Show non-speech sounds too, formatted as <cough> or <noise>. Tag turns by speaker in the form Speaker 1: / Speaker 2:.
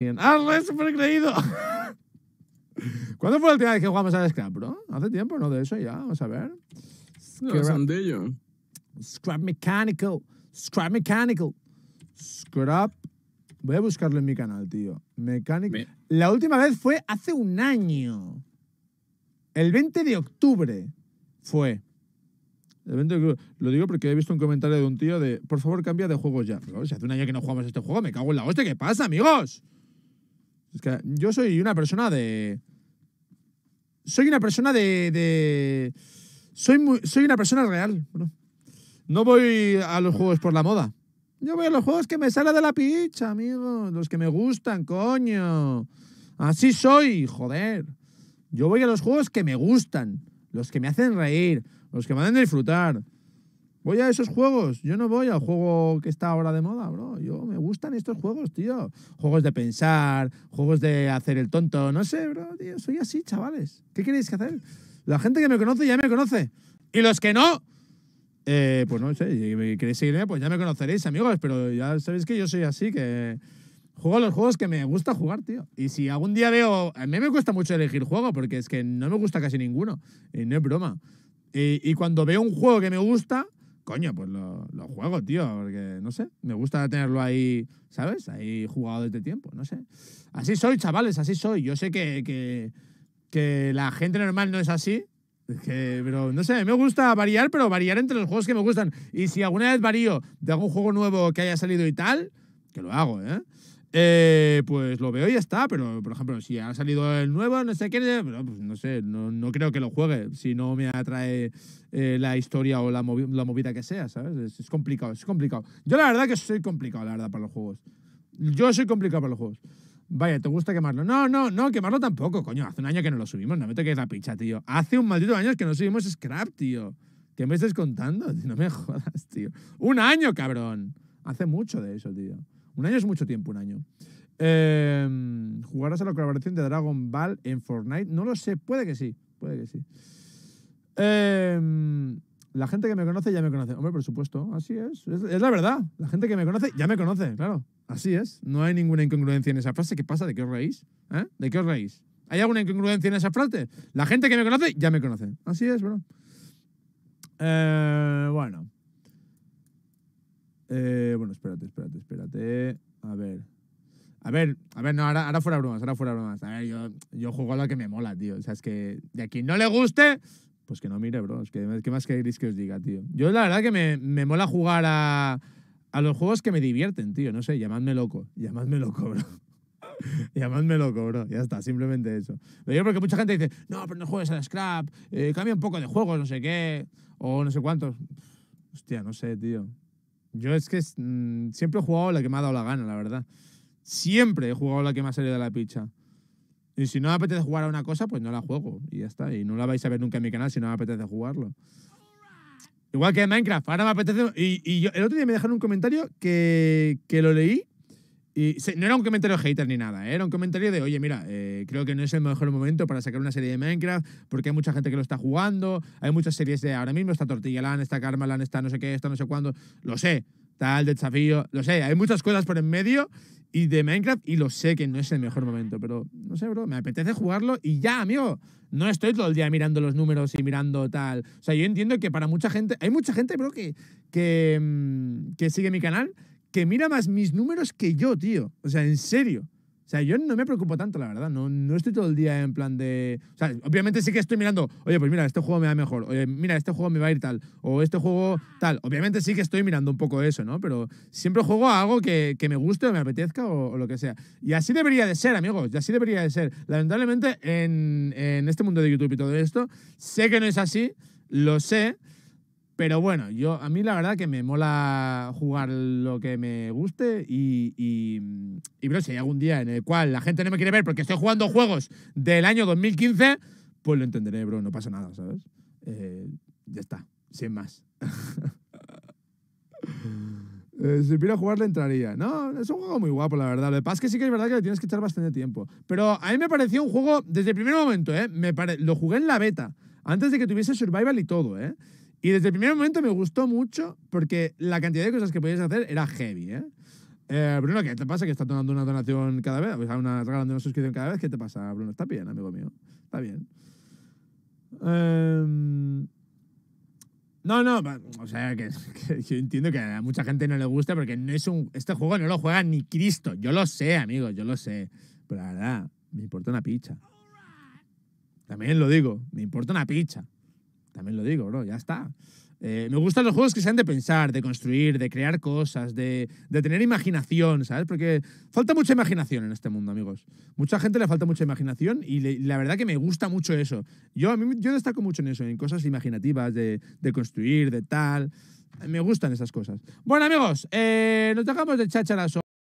Speaker 1: Bien. ¡Ah, re súper creído! <laughs> ¿Cuándo fue la última vez que jugamos al Scrap, bro? Hace tiempo, ¿no? De eso ya, vamos a ver. Scrap, Scrap Mechanical. Scrap Mechanical. Scrap. Voy a buscarlo en mi canal, tío. La última vez fue hace un año. El 20 de octubre fue. El 20 Lo digo porque he visto un comentario de un tío de, por favor, cambia de juego ya. si hace un año que no jugamos este juego, me cago en la hostia. ¿Qué pasa, amigos? yo soy una persona de. Soy una persona de. soy, soy una persona real. no voy a los juegos por la moda. Yo voy a los juegos que me salen de la picha, amigo. Los que me gustan, coño. Así soy, joder. Yo voy a los juegos que me gustan. Los que me hacen reír. Los que me hacen disfrutar. Voy a esos juegos. Yo no voy al juego que está ahora de moda, bro. Yo me gustan estos juegos, tío. Juegos de pensar, juegos de hacer el tonto. No sé, bro, tío. Soy así, chavales. ¿Qué queréis que hacer? La gente que me conoce ya me conoce. Y los que no, eh, pues no sé. Si queréis seguirme, pues ya me conoceréis, amigos. Pero ya sabéis que yo soy así, que juego los juegos que me gusta jugar, tío. Y si algún día veo. A mí me cuesta mucho elegir juego porque es que no me gusta casi ninguno. Y no es broma. y, cuando veo un juego que me gusta, coño, pues lo, lo, juego, tío, porque no sé, me gusta tenerlo ahí, ¿sabes? Ahí jugado desde tiempo, no sé. Así soy, chavales, así soy. Yo sé que, que, que la gente normal no es así, que, pero no sé, me gusta variar, pero variar entre los juegos que me gustan. Y si alguna vez varío de algún juego nuevo que haya salido y tal, que lo hago, ¿eh? Eh, pues lo veo y está, pero por ejemplo, si ha salido el nuevo, no sé qué, pues no sé, no, creo que lo juegue si no me atrae eh, la historia o la, movida que sea, ¿sabes? Es, complicado, es complicado. Yo la verdad que soy complicado, la verdad, para los juegos. Yo soy complicado para los juegos. Vaya, ¿te gusta quemarlo? No, no, no, quemarlo tampoco, coño. Hace un año que no lo subimos, no me toques la picha, tío. Hace un maldito año que no subimos Scrap, tío. ¿Qué me estás contando? <laughs> No me jodas, tío. Un año, cabrón. Hace mucho de eso, tío. Un año es mucho tiempo, un año. Em, ¿Jugarás a la colaboración de Dragon Ball en Fortnite? No lo sé, puede que sí, puede que sí. Em, la gente que me conoce ya me conoce. Hombre, por supuesto, así es. es. la verdad. La gente que me conoce ya me conoce, claro. Así es. No hay ninguna incongruencia en esa frase. ¿Qué pasa? ¿De qué os reís? ¿Eh? ¿De qué os reís? ¿Hay alguna incongruencia en esa frase? La gente que me conoce ya me conoce. Así es, bro. Eh, bueno. Eh, bueno, espérate, espérate, espérate. A ver. A ver, a ver, no, ahora, fuera bromas, ahora fuera bromas. A ver, yo, yo juego a lo que me mola, tío. O sea, es que de a quien no le guste, pues que no mire, bro. Es que, ¿Qué más queréis que os diga, tío? Yo la verdad que me, me mola jugar a, los juegos que me divierten, tío. No sé, llamadme loco. Llamadme loco, bro. <laughs> Llamadme loco, bro. Ya está, simplemente eso. Lo digo porque mucha gente dice, no, pero no juegues a Scrap, eh, cambia un poco de juegos, no sé qué, o no sé cuántos. Hostia, no sé, tío. Yo es que mm, siempre he jugado la que me ha dado la gana, la verdad. Siempre he jugado la que me ha salido de la picha. Y si no me apetece jugar a una cosa, pues no la juego. Y ya está. Y no la vais a ver nunca en mi canal si no me apetece jugarlo. Igual que en Minecraft, ahora me apetece. Y, yo, el otro día me dejaron un comentario que lo leí y no era un comentario hater ni nada, ¿eh? era un comentario de, oye, mira, eh, creo que no es el mejor momento para sacar una serie de Minecraft porque hay mucha gente que lo está jugando, hay muchas series de ahora mismo, está Tortillalan, está Carmalan, está no sé qué, está no sé cuándo, lo sé, tal, desafío, lo sé, hay muchas cosas por en medio y de Minecraft y lo sé que no es el mejor momento, pero no sé, bro, me apetece jugarlo y ya, amigo, no estoy todo el día mirando los números y mirando tal. O sea, yo entiendo que para mucha gente, hay mucha gente, bro, que, que, mm, que sigue mi canal que mira más mis números que yo, tío. O sea, en serio. O sea, yo no me preocupo tanto, la verdad. No, no estoy todo el día en plan de. O sea, obviamente sí que estoy mirando, oye, pues mira, este juego me va mejor. Oye, mira, este juego me va a ir tal. O este juego tal. Obviamente sí que estoy mirando un poco eso, ¿no? Pero siempre juego a algo que, que me guste o me apetezca o, lo que sea. Y así debería de ser, amigos. Y así debería de ser. Lamentablemente, en, en este mundo de YouTube y todo esto, sé que no es así. Lo sé. Pero bueno, yo a mí la verdad que me mola jugar lo que me guste y, y, bro, si hay algún día en el cual la gente no me quiere ver porque estoy jugando juegos del año 2015, pues lo entenderé, bro, no pasa nada, ¿sabes? Eh, ya está, sin más. <laughs> eh, si pudiera jugar le entraría. No, es un juego muy guapo, la verdad. Lo que pasa es que sí que es verdad que le tienes que echar bastante tiempo. Pero a mí me pareció un juego, desde el primer momento, ¿eh? Me Lo jugué en la beta, antes de que tuviese Survival y todo, ¿eh? Y desde el primer momento me gustó mucho porque la cantidad de cosas que podías hacer era heavy, ¿eh? eh Bruno, ¿qué te pasa? ¿Que está donando una donación cada vez? O sea, una, regalando una suscripción cada vez. ¿Qué te pasa, Bruno? Está bien, amigo mío. Está bien. Em, no, no, o sea, <laughs> que, yo entiendo que a mucha gente no le gusta porque no es un, este juego no lo juega ni Cristo. Yo lo sé, amigo. yo lo sé. Pero la verdad, me importa una picha. También lo digo, me importa una picha. También lo digo, bro, ya está. Eh, me gustan los juegos que sean de pensar, de construir, de crear cosas, de, tener imaginación, ¿sabes? Porque falta mucha imaginación en este mundo, amigos. Mucha gente le falta mucha imaginación y la verdad que me gusta mucho eso. Yo, yo destaco mucho en eso, en cosas imaginativas, de, construir, de tal. Me gustan esas cosas. Bueno, amigos, eh, nos dejamos de chacharazo.